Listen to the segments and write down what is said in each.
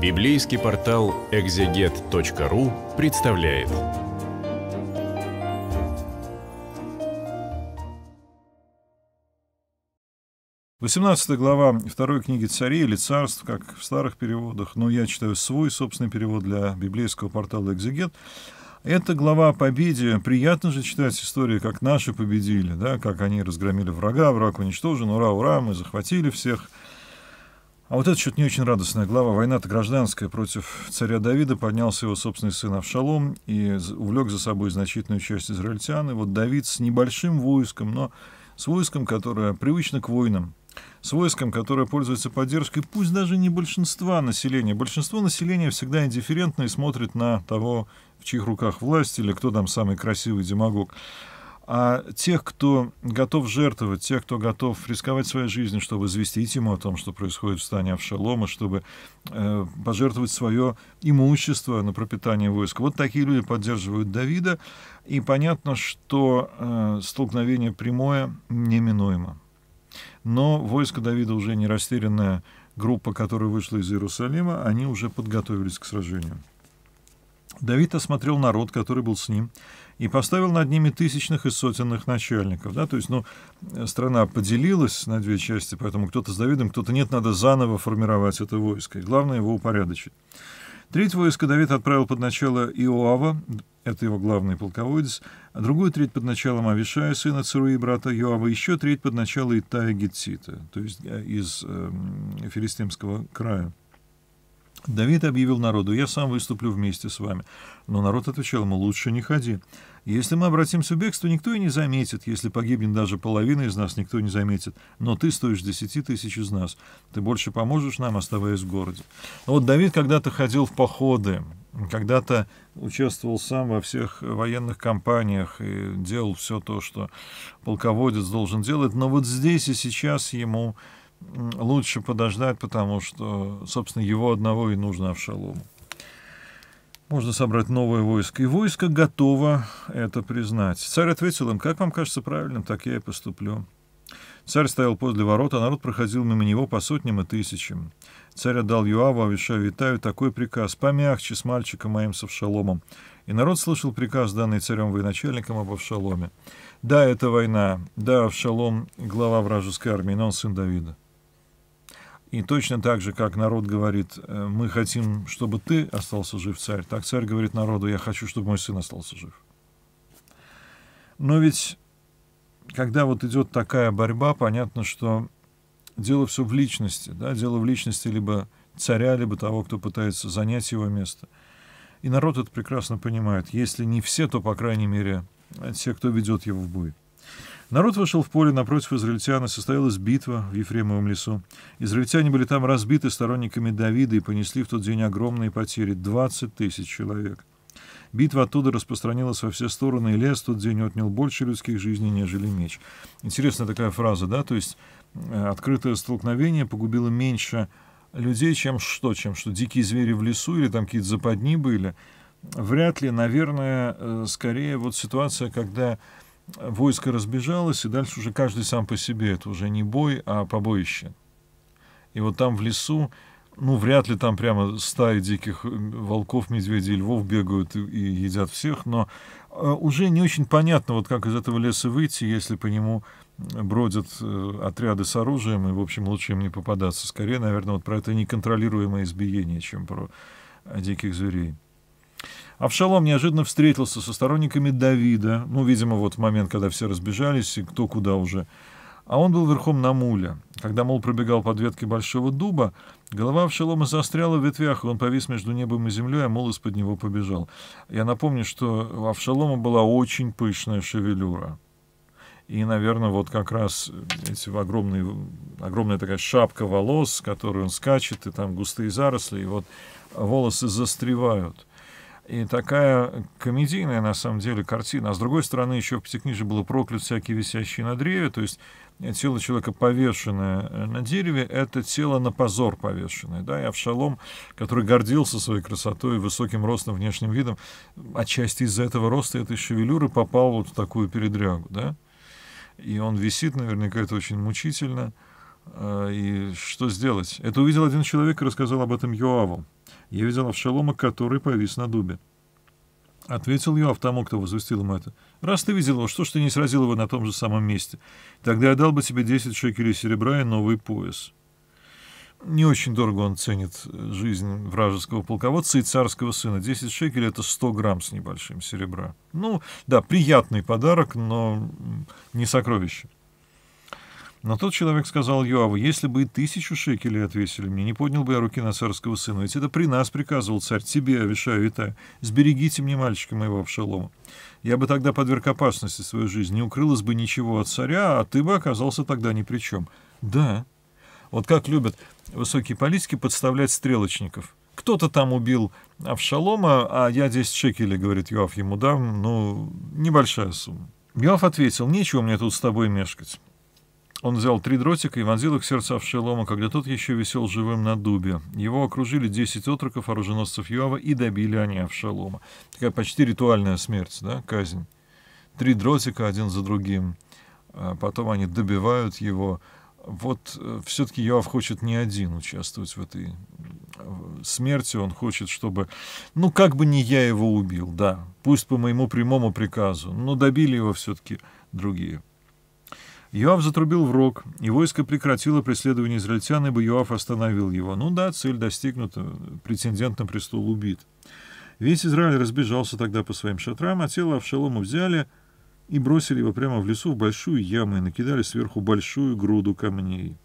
Библейский портал экзегет.ру представляет. Восемнадцатая глава второй книги «Царей» или «Царств», как в старых переводах, но я читаю свой собственный перевод для библейского портала «Экзегет». Это глава о победе. Приятно же читать историю, как наши победили, да, как они разгромили врага, враг уничтожен, ура, ура, мы захватили всех. А вот это что-то не очень радостная глава. Война-то гражданская против царя Давида. Поднялся его собственный сын Авшалом и увлек за собой значительную часть израильтян. И вот Давид с небольшим войском, но с войском, которое привычно к войнам, с войском, которое пользуется поддержкой, пусть даже не большинства населения. Большинство населения всегда индифферентно и смотрит на того, в чьих руках власть или кто там самый красивый демагог а тех, кто готов жертвовать, тех, кто готов рисковать своей жизнью, чтобы известить ему о том, что происходит в стане Авшалома, чтобы э, пожертвовать свое имущество на пропитание войск. Вот такие люди поддерживают Давида, и понятно, что э, столкновение прямое неминуемо. Но войско Давида уже не растерянная группа, которая вышла из Иерусалима, они уже подготовились к сражению. Давид осмотрел народ, который был с ним, и поставил над ними тысячных и сотенных начальников. Да? То есть, ну, страна поделилась на две части, поэтому кто-то с Давидом, кто-то нет, надо заново формировать это войско. И главное его упорядочить. Треть войска Давид отправил под начало Иоава, это его главный полководец, а другую треть под началом Авишая, сына Церуи, брата Иоава, еще треть под начало Итая Гетсита, то есть э, из э, филистимского края. Давид объявил народу, я сам выступлю вместе с вами. Но народ отвечал ему, лучше не ходи. Если мы обратимся в бегство, никто и не заметит. Если погибнет даже половина из нас, никто не заметит. Но ты стоишь десяти тысяч из нас. Ты больше поможешь нам, оставаясь в городе. Но вот Давид когда-то ходил в походы, когда-то участвовал сам во всех военных кампаниях и делал все то, что полководец должен делать. Но вот здесь и сейчас ему лучше подождать, потому что, собственно, его одного и нужно Авшалому. Можно собрать новое войско. И войско готово это признать. Царь ответил им, как вам кажется правильным, так я и поступлю. Царь стоял возле ворот, а народ проходил мимо него по сотням и тысячам. Царь отдал Юаву, Авишаю и такой приказ «Помягче с мальчиком моим с Авшаломом». И народ слышал приказ, данный царем военачальником об Авшаломе. Да, это война. Да, Авшалом — глава вражеской армии, но он сын Давида. И точно так же, как народ говорит, «Э, мы хотим, чтобы ты остался жив, царь, так царь говорит народу, я хочу, чтобы мой сын остался жив. Но ведь, когда вот идет такая борьба, понятно, что дело все в личности, да, дело в личности либо царя, либо того, кто пытается занять его место. И народ это прекрасно понимает. Если не все, то, по крайней мере, те, кто ведет его в бой. Народ вышел в поле напротив израильтян, и состоялась битва в Ефремовом лесу. Израильтяне были там разбиты сторонниками Давида и понесли в тот день огромные потери — 20 тысяч человек. Битва оттуда распространилась во все стороны, и лес в тот день отнял больше людских жизней, нежели меч. Интересная такая фраза, да? То есть э, открытое столкновение погубило меньше людей, чем что? Чем что дикие звери в лесу или там какие-то западни были? Вряд ли, наверное, э, скорее вот ситуация, когда войско разбежалось, и дальше уже каждый сам по себе. Это уже не бой, а побоище. И вот там в лесу, ну, вряд ли там прямо стаи диких э, волков, медведей, львов бегают и, едят всех, но э, уже не очень понятно, вот как из этого леса выйти, если по нему э, бродят отряды с оружием, и, в общем, лучше им не попадаться. Скорее, наверное, вот про это неконтролируемое избиение, чем про диких зверей. Авшалом неожиданно встретился со сторонниками Давида, ну, видимо, вот в момент, когда все разбежались, и кто куда уже. А он был верхом на муле. Когда мул пробегал под ветки большого дуба, голова Авшалома застряла в ветвях, и он повис между небом и землей, а мул из-под него побежал. Я напомню, что у Авшалома была очень пышная шевелюра. И, наверное, вот как раз эти огромные, огромная такая шапка волос, которую он скачет, и там густые заросли, и вот волосы застревают. И такая комедийная, на самом деле, картина. А с другой стороны, еще в пятикнижии было проклят всякие висящие на древе, то есть э, тело человека, повешенное э, на дереве, это тело на позор повешенное. Да? И Авшалом, который гордился своей красотой, высоким ростом, внешним видом, отчасти из-за этого роста этой шевелюры попал вот в такую передрягу. Да? И он висит, наверняка, это очень мучительно. — Э, и что сделать? Это увидел один человек и рассказал об этом Йоаву. Я видел Авшалома, который повис на дубе. Ответил Йоав тому, кто возвестил ему это. «Раз ты видел его, что ж ты не сразил его на том же самом месте? Тогда я дал бы тебе 10 шекелей серебра и новый пояс». Не очень дорого он ценит э, жизнь вражеского полководца и царского сына. 10 шекелей — это 100 грамм с небольшим серебра. Ну, да, приятный подарок, но не сокровище. Но тот человек сказал Йоаву, если бы и тысячу шекелей отвесили мне, не поднял бы я руки на царского сына, ведь это при нас приказывал царь, тебе, Авишаю, и сберегите мне мальчика моего Авшалома. Я бы тогда подверг опасности свою жизнь, не укрылось бы ничего от царя, а ты бы оказался тогда ни при чем. Да. Вот как любят высокие политики подставлять стрелочников. Кто-то там убил Авшалома, а я 10 шекелей, говорит Йоав, ему дам, ну, небольшая сумма. Йоав ответил, нечего мне тут с тобой мешкать. Он взял три дротика и вонзил их в сердце Авшелома, когда тот еще висел живым на дубе. Его окружили десять отроков оруженосцев Йова и добили они Авшелома. Такая почти ритуальная смерть, да, казнь. Три дротика один за другим. А потом они добивают его. Вот э, все-таки Йоав хочет не один участвовать в этой э, смерти. Он хочет, чтобы... Ну, как бы не я его убил, да. Пусть по моему прямому приказу. Но добили его все-таки другие. Иоав затрубил в рог, и войско прекратило преследование израильтян, ибо Иоав остановил его. Ну да, цель достигнута, претендент на престол убит. Весь Израиль разбежался тогда по своим шатрам, а тело Авшалома взяли и бросили его прямо в лесу в большую яму и накидали сверху большую груду камней.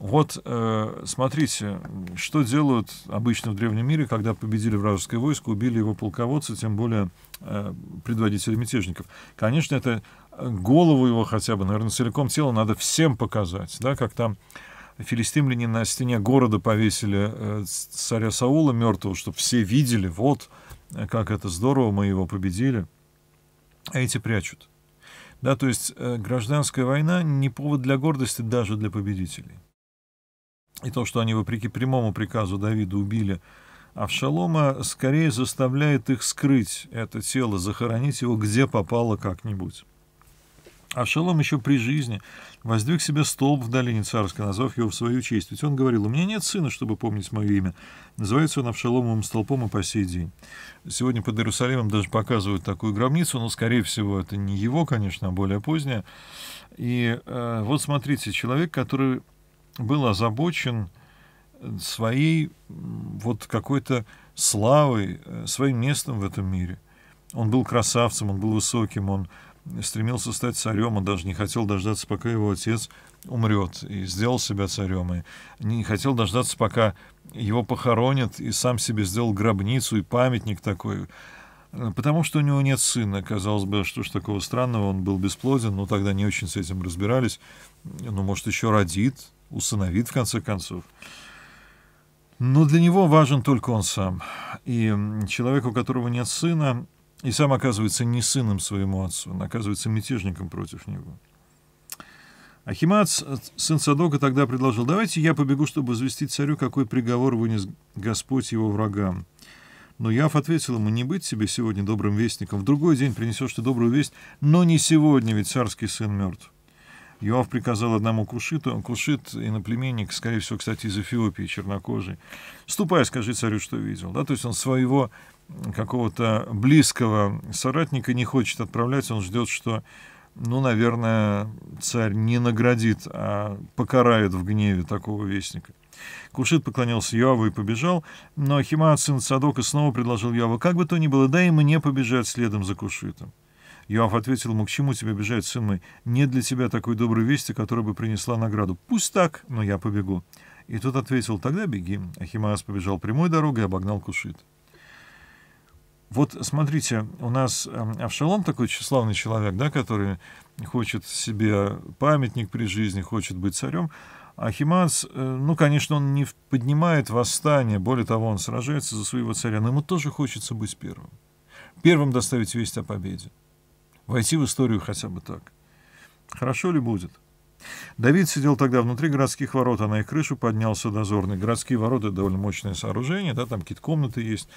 Вот э, смотрите, что делают обычно в Древнем мире, когда победили вражеское войско, убили его полководца, тем более э, предводителя мятежников. Конечно, это э, голову его хотя бы, наверное, целиком тело надо всем показать, да, как там филистимляне на стене города повесили э, царя Саула мертвого, чтобы все видели, вот, как это здорово, мы его победили, а эти прячут. Да, то есть гражданская война не повод для гордости даже для победителей и то, что они вопреки прямому приказу Давида убили Авшалома, скорее заставляет их скрыть это тело, захоронить его где попало как-нибудь. Авшалом еще при жизни воздвиг себе столб в долине царской, назвав его в свою честь. Ведь он говорил, у меня нет сына, чтобы помнить мое имя. Называется он Авшаломовым столпом и по сей день. Сегодня под Иерусалимом даже показывают такую гробницу, но, скорее всего, это не его, конечно, а более поздняя. И э, вот смотрите, человек, который был озабочен э, своей вот какой-то славой, э, своим местом в этом мире. Он был красавцем, он был высоким, он стремился стать царем, он даже не хотел дождаться, пока его отец умрет и сделал себя царем, и не хотел дождаться, пока его похоронят, и сам себе сделал гробницу и памятник такой. Э, потому что у него нет сына, казалось бы, что ж такого странного, он был бесплоден, но тогда не очень с этим разбирались, ну, может, еще родит, усыновит, в конце концов. Но для него важен только он сам. И человек, у которого нет сына, и сам оказывается не сыном своему отцу, он оказывается мятежником против него. Ахимац, сын Садока, тогда предложил, давайте я побегу, чтобы известить царю, какой приговор вынес Господь его врагам. Но Яв ответил ему, не быть себе сегодня добрым вестником, в другой день принесешь ты добрую весть, но не сегодня, ведь царский сын мертв. Иоав приказал одному кушиту, кушит иноплеменник, скорее всего, кстати, из Эфиопии, чернокожий, ступай, скажи царю, что видел. Да, то есть он своего какого-то близкого соратника не хочет отправлять, он ждет, что, ну, наверное, царь не наградит, а покарает в гневе такого вестника. Кушит поклонился Йоаву и побежал, но Химаат, сын Садока, снова предложил Йоаву, как бы то ни было, дай мне побежать следом за Кушитом. Иоанн ответил ему, к чему тебе бежать, сын мой? Нет для тебя такой доброй вести, которая бы принесла награду. Пусть так, но я побегу. И тот ответил, тогда беги. Ахимаас побежал прямой дорогой и обогнал Кушит. Вот смотрите, у нас эм, Авшалом такой тщеславный человек, да, который хочет себе памятник при жизни, хочет быть царем. Ахимац, э, ну, конечно, он не поднимает восстание, более того, он сражается за своего царя, но ему тоже хочется быть первым. Первым доставить весть о победе войти в историю хотя бы так. Хорошо ли будет? Давид сидел тогда внутри городских ворот, а на их крышу поднялся дозорный. Городские ворота — довольно мощное сооружение, да, там какие-то комнаты есть.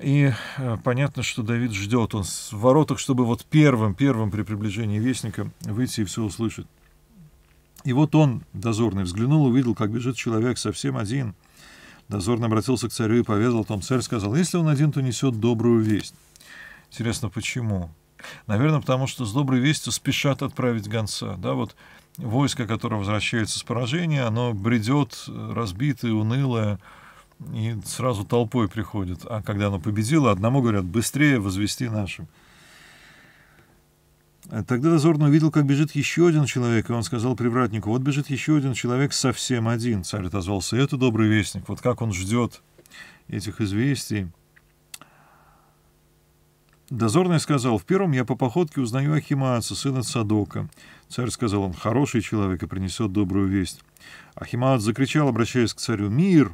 И э, понятно, что Давид ждет. Он в воротах, чтобы вот первым, первым при приближении вестника выйти и все услышать. И вот он, дозорный, взглянул, увидел, как бежит человек совсем один. Дозорный обратился к царю и поведал о том. Царь сказал, если он один, то несет добрую весть. Интересно, почему? Наверное, потому что с доброй вестью спешат отправить гонца. Да, вот войско, которое возвращается с поражения, оно бредет, разбитое, унылое, и сразу толпой приходит. А когда оно победило, одному говорят, быстрее возвести нашим. А тогда дозорный увидел, как бежит еще один человек, и он сказал привратнику, вот бежит еще один человек совсем один. Царь отозвался, это добрый вестник, вот как он ждет этих известий. Дозорный сказал, в первом я по походке узнаю Ахимааца, сына Садока. Царь сказал, он хороший человек и принесет добрую весть. Ахимаац закричал, обращаясь к царю, «Мир!»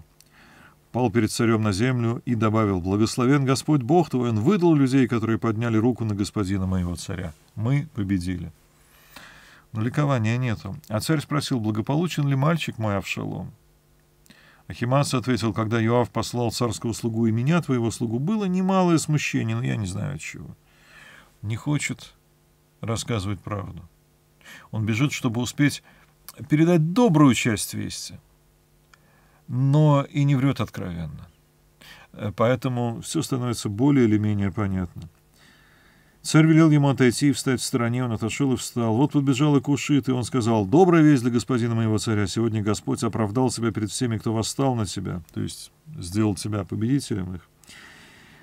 Пал перед царем на землю и добавил, «Благословен Господь Бог твой, он выдал людей, которые подняли руку на господина моего царя. Мы победили». Но ликования нету. А царь спросил, благополучен ли мальчик мой Авшалом? Ахимас ответил, когда Иоав послал царского слугу и меня, твоего слугу, было немалое смущение, но я не знаю от чего. Не хочет рассказывать правду. Он бежит, чтобы успеть передать добрую часть вести, но и не врет откровенно. Э, поэтому все становится более или менее понятно. Царь велел ему отойти и встать в стороне, он отошел и встал. Вот подбежал и кушит, и он сказал, «Добрая весть для господина моего царя, сегодня Господь оправдал себя перед всеми, кто восстал на тебя, то есть сделал тебя победителем их».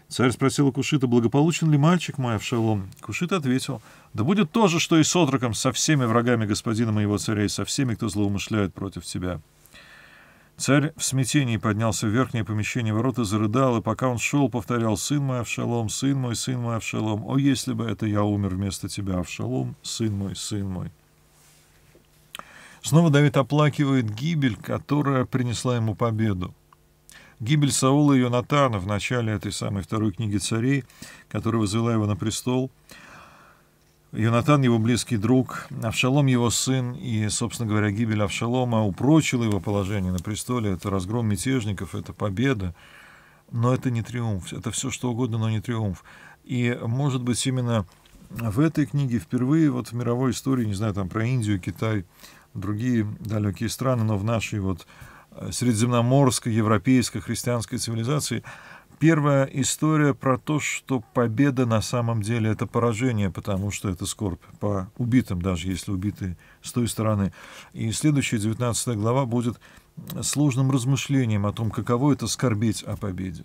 Царь спросил у Кушита, благополучен ли мальчик мой Авшалом? Кушит ответил, да будет то же, что и с отроком, со всеми врагами господина моего царя и со всеми, кто злоумышляет против тебя. Царь в смятении поднялся в верхнее помещение ворот и зарыдал, и пока он шел, повторял «Сын мой, Авшалом, сын мой, сын мой, Авшалом, о, если бы это я умер вместо тебя, Авшалом, сын мой, сын мой». Снова Давид оплакивает гибель, которая принесла ему победу. Гибель Саула и Йонатана в начале этой самой второй книги царей, которая возвела его на престол — Юнатан, его близкий друг, Авшалом, его сын, и, собственно говоря, гибель Авшалома упрочила его положение на престоле. Это разгром мятежников, это победа, но это не триумф. Это все что угодно, но не триумф. И, может быть, именно в этой книге впервые вот в мировой истории, не знаю, там про Индию, Китай, другие далекие страны, но в нашей вот э, средиземноморской, европейской, христианской цивилизации – Первая история про то, что победа на самом деле это поражение, потому что это скорбь по убитым, даже если убиты с той стороны. И следующая 19 глава будет сложным размышлением о том, каково это скорбеть о победе.